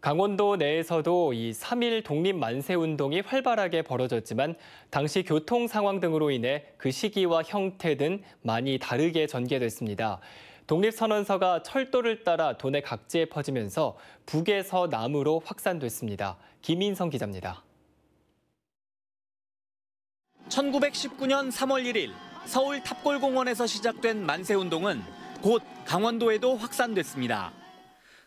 강원도 내에서도 이 3일 독립 만세 운동이 활발하게 벌어졌지만 당시 교통 상황 등으로 인해 그 시기와 형태 등 많이 다르게 전개됐습니다. 독립선언서가 철도를 따라 도내 각지에 퍼지면서 북에서 남으로 확산됐습니다. 김인성 기자입니다. 1919년 3월 1일 서울 탑골공원에서 시작된 만세운동은 곧 강원도에도 확산됐습니다.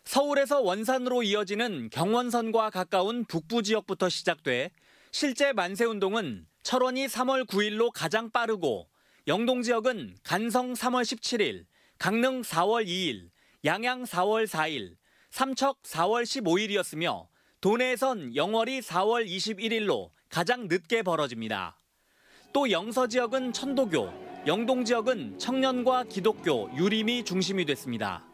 서울에서 원산으로 이어지는 경원선과 가까운 북부 지역부터 시작돼 실제 만세 운동은 철원이 3월 9일로 가장 빠르고 영동 지역은 간성 3월 17일, 강릉 4월 2일, 양양 4월 4일, 삼척 4월 15일이었으며 도내에선 영월이 4월 21일로 가장 늦게 벌어집니다. 또 영서 지역은 천도교, 영동 지역은 청년과 기독교, 유림이 중심이 됐습니다.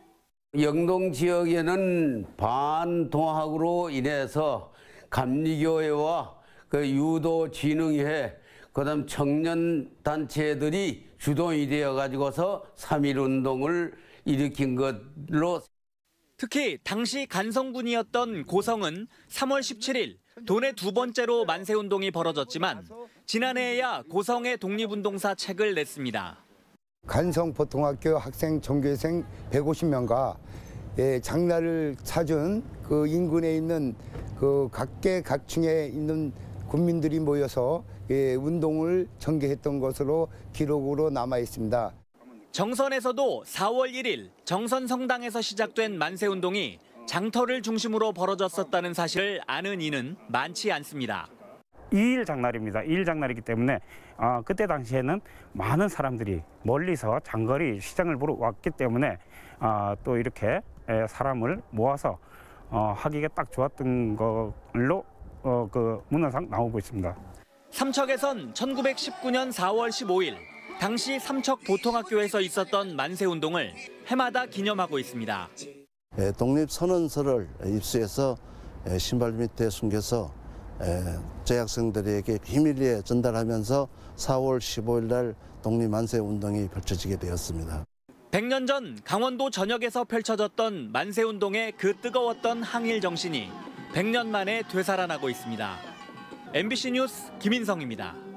영동 지역에는 반동학으로 인해서 감리교회와 그 유도진흥회 그다음 청년단체들이 주동이 되어가지고서 3.1운동을 일으킨 것으로 특히 당시 간성군이었던 고성은 3월 17일 돈의 두 번째로 만세운동이 벌어졌지만 지난해에야 고성의 독립운동사 책을 냈습니다. 간성보통학교 학생 전교생 150명과 예, 장날을 찾은 그 인근에 있는 그 각계 각층에 있는 군민들이 모여서 예, 운동을 전개했던 것으로 기록으로 남아 있습니다. 정선에서도 4월 1일 정선 성당에서 시작된 만세 운동이 장터를 중심으로 벌어졌었다는 사실을 아는 이는 많지 않습니다. 2일 장날입니다. 2일 장날이기 때문에 어, 그때 당시에는 많은 사람들이 멀리서 장거리 시장을 보러 왔기 때문에 어, 또 이렇게 예, 사람을 모아서 어, 하기가 딱 좋았던 걸로 어, 그문화상 나오고 있습니다. 삼척에선 1919년 4월 15일 당시 삼척 보통학교에서 있었던 만세 운동을 해마다 기념하고 있습니다. 예, 독립 선언서를 입수해서 예, 신발 밑에 숨겨서 예, 재학생들에게 비밀리에 전달하면서 4월 15일 날 독립만세 운동이 펼쳐지게 되었습니다. 100년 전 강원도 전역에서 펼쳐졌던 만세 운동의 그 뜨거웠던 항일 정신이 100년 만에 되살아나고 있습니다. MBC 뉴스 김인성입니다.